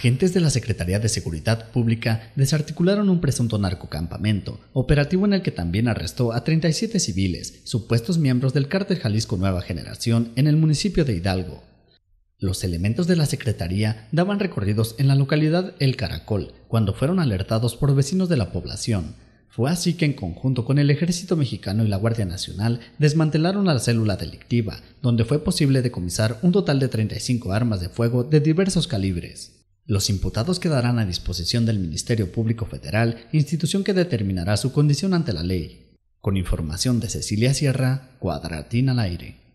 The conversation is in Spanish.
Agentes de la Secretaría de Seguridad Pública desarticularon un presunto narcocampamento, operativo en el que también arrestó a 37 civiles, supuestos miembros del cártel Jalisco Nueva Generación en el municipio de Hidalgo. Los elementos de la Secretaría daban recorridos en la localidad El Caracol cuando fueron alertados por vecinos de la población, fue así que en conjunto con el ejército mexicano y la Guardia Nacional desmantelaron la célula delictiva, donde fue posible decomisar un total de 35 armas de fuego de diversos calibres. Los imputados quedarán a disposición del Ministerio Público Federal, institución que determinará su condición ante la ley. Con información de Cecilia Sierra, Cuadratín al aire.